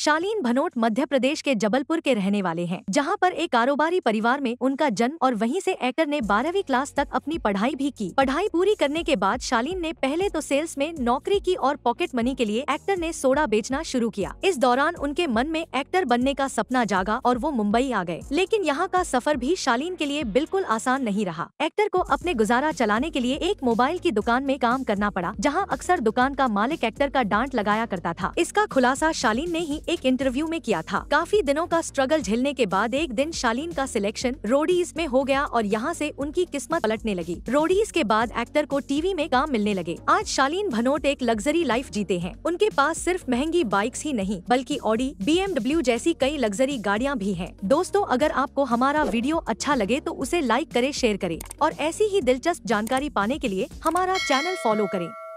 शालीन भनोट मध्य प्रदेश के जबलपुर के रहने वाले हैं जहां पर एक कारोबारी परिवार में उनका जन्म और वहीं से एक्टर ने बारहवीं क्लास तक अपनी पढ़ाई भी की पढ़ाई पूरी करने के बाद शालीन ने पहले तो सेल्स में नौकरी की और पॉकेट मनी के लिए एक्टर ने सोडा बेचना शुरू किया इस दौरान उनके मन में एक्टर बनने का सपना जागा और वो मुंबई आ गए लेकिन यहाँ का सफर भी शालीन के लिए बिल्कुल आसान नहीं रहा एक्टर को अपने गुजारा चलाने के लिए एक मोबाइल की दुकान में काम करना पड़ा जहाँ अक्सर दुकान का मालिक एक्टर का डांट लगाया करता था इसका खुलासा शालीन ने ही एक इंटरव्यू में किया था काफी दिनों का स्ट्रगल झेलने के बाद एक दिन शालीन का सिलेक्शन रोडीज में हो गया और यहाँ से उनकी किस्मत पलटने लगी रोडीज के बाद एक्टर को टीवी में काम मिलने लगे आज शालीन भनोट एक लग्जरी लाइफ जीते हैं उनके पास सिर्फ महंगी बाइक्स ही नहीं बल्कि ऑडी बी जैसी कई लग्जरी गाड़ियाँ भी है दोस्तों अगर आपको हमारा वीडियो अच्छा लगे तो उसे लाइक करे शेयर करे और ऐसी ही दिलचस्प जानकारी पाने के लिए हमारा चैनल फॉलो करें